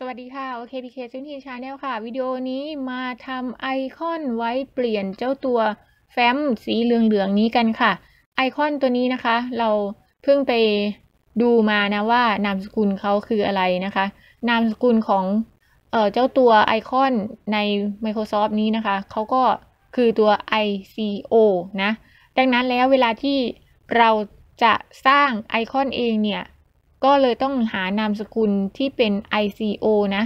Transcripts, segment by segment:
สวัสดีค่ะ โอเคพีเคซึ่งทีนชาแนลค่ะ วิดีโอนี้มาทำไอคอนไว้เปลี่ยนเจ้าตัวแฟ้มสีเหลืองๆนี้กันค่ะ ไอคอนตัวนี้นะคะ เราเพิ่งไปดูมานะว่านามสกุลเขาคืออะไรนะคะ นามสกุลของเอเจ้าตัวไอคอนใน Microsoft นี้นะคะ เขาก็คือตัว ICO นะ ดังนั้นแล้วเวลาที่เราจะสร้างไอคอนเองเนี่ยก็เลยต้องหานามสกุลที่เป็น ICO นะ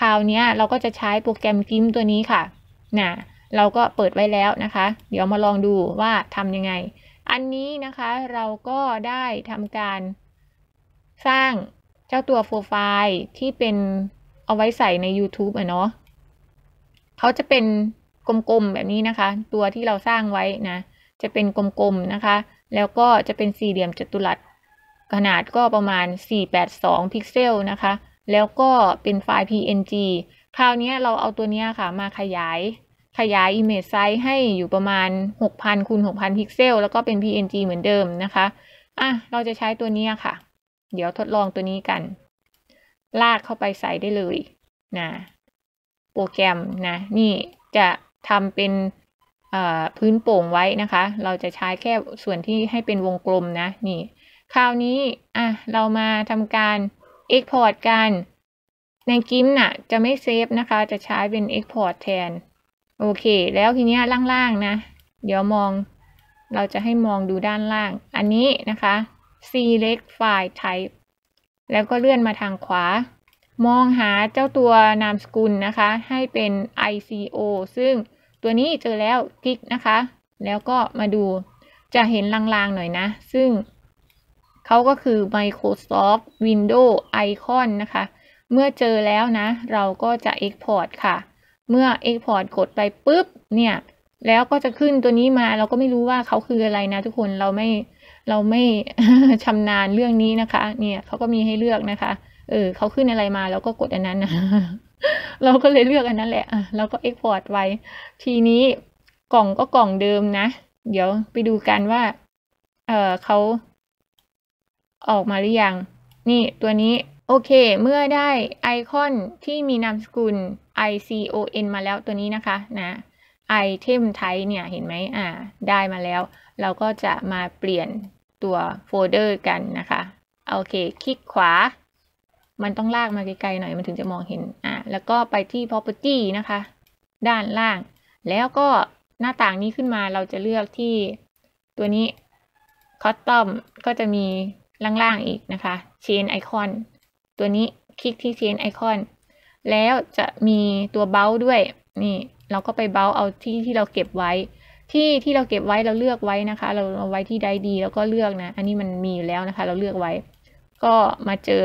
คราวนี้เราก็จะใช้โปรแกรมกิมตัวนี้ค่ะนะเราก็เปิดไว้แล้วนะคะ เดี๋ยวมาลองดูว่าทำยังไง อันนี้นะคะเราก็ได้ทำการ สร้างเจ้าตัวโปรไฟล์ที่เป็นเอาไว้ใส่ใน YouTube อ่ะเนาะเขาจะเป็นกลมๆแบบนี้นะคะ ตัวที่เราสร้างไว้นะ จะเป็นกลมๆนะคะ แล้วก็จะเป็นสี่เหลี่ยมจัตุรัสขนาดก็ประมาณ 482 พิกเซล นะคะ แล้วก็เป็นไฟล์ PNG คราวนี้เราเอาตัวนี้ค่ะมาขยาย ขยาย image size ให้อยู่ประมาณ 6,000คูณ6,000 พิกเซล แล้วก็เป็น PNG เหมือนเดิมนะคะ อ่ะ เราจะใช้ตัวนี้ค่ะ เดี๋ยวทดลองตัวนี้กัน ลากเข้าไปใส่ได้เลย นะ โปรแกรมนะ นี่จะทำเป็น พื้นโป่งไว้นะคะ เราจะใช้แค่ส่วนที่ให้เป็นวงกลมนะนี่คราวนี้ อ่ะ เรามาทำการ Export กัน ในกิมน่ะ จะไม่เซฟนะคะ จะใช้เป็น Export แทน โอเค แล้วทีนี้ล่างๆนะ เดี๋ยวมองเราจะให้มองดูด้านล่าง อันนี้นะคะ select file type แล้วก็เลื่อนมาทางขวา มองหาเจ้าตัวนามสกุลนะคะ ให้เป็น ICO ซึ่งตัวนี้เจอแล้วคลิกนะคะ แล้วก็มาดูจะเห็นลางๆหน่อยนะ ซึ่งเขาก็คือ Microsoft Windows Icon นะคะ เมื่อเจอแล้วนะ เราก็จะ Export ค่ะ เมื่อ Export กดไปปุ๊บ เนี่ย แล้วก็จะขึ้นตัวนี้มา เราก็ไม่รู้ว่าเขาคืออะไรนะ ทุกคนเราไม่เราไม่ชำนาญเรื่องนี้นะคะ เนี่ยเขาก็มีให้เลือกนะคะ เออเขาขึ้นอะไรมาเราก็กดอันนั้นนะ เราก็เลยเลือกอันนั้นแหละเราก็ Export ไว้ ทีนี้กล่องก็กล่องเดิมนะ เดี๋ยวไปดูกันว่า เออเขาออกมาหรือยัง นี่ตัวนี้ โอเค เมื่อได้ ไอคอนที่มีนามสกุล icon มาแล้วตัวนี้นะคะนะไอเทมไทป์เนี่ย เห็นไหมอ่าได้มาแล้ว เราก็จะมาเปลี่ยนตัวโฟลเดอร์กันนะคะ โอเค คลิกขวา มันต้องลากมาไกลๆหน่อยมันถึงจะมองเห็นอ่าแล้วก็ไปที่ property นะคะ ด้านล่าง แล้วก็หน้าต่างนี้ขึ้นมาเราจะเลือกที่ตัวนี้ custom ก็จะมีล่างๆ อีกนะคะ Chain Icon ตัวนี้คลิกที่ Chain Icon แล้วจะมีตัวเบลด้วย นี่ เราก็ไปเบลเอาที่ที่เราเก็บไว้ ที่ที่เราเก็บไว้เราเลือกไว้นะคะ เราเอาไว้ที่ใดดี แล้วก็เลือกนะ อันนี้มันมีอยู่แล้วนะคะ เราเลือกไว้ ก็มาเจอ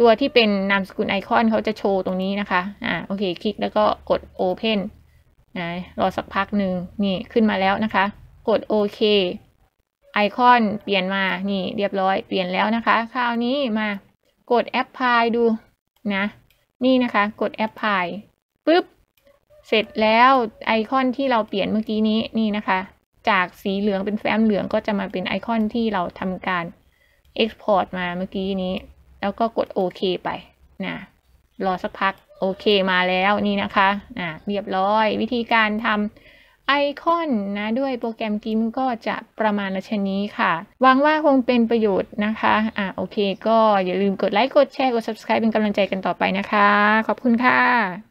ตัวที่เป็นนามสกุลไอคอนเขาจะโชว์ตรงนี้นะคะอ่าโอเคคลิกแล้วก็กด Open นะรอสักพักหนึ่งนี่ขึ้นมาแล้วนะคะ กดโอเคไอคอนเปลี่ยนมา นี่ เรียบร้อย เปลี่ยนแล้วนะคะ คราวนี้มากดแอปพลายดูนะ นี่นะคะ กดแอปพลายปึ๊บ เสร็จแล้วไอคอนที่เราเปลี่ยนเมื่อกี้นี้ นี่นะคะ จากสีเหลืองเป็นแฟ้มเหลืองก็จะมาเป็นไอคอนที่เราทำการ Export มาเมื่อกี้นี้ แล้วก็กดโอเคไป นะ รอสักพัก โอเคมาแล้ว นี่นะคะนะเรียบร้อยวิธีการทำไอคอนนะด้วยโปรแกรมกิมก็จะประมาณชนี้ค่ะหวังว่าคงเป็นประโยชน์นะคะ อ่ะโอเคก็อย่าลืมกดไลค์ กดแชร์กด subscribe เป็นกำลังใจกันต่อไปนะคะ ขอบคุณค่ะ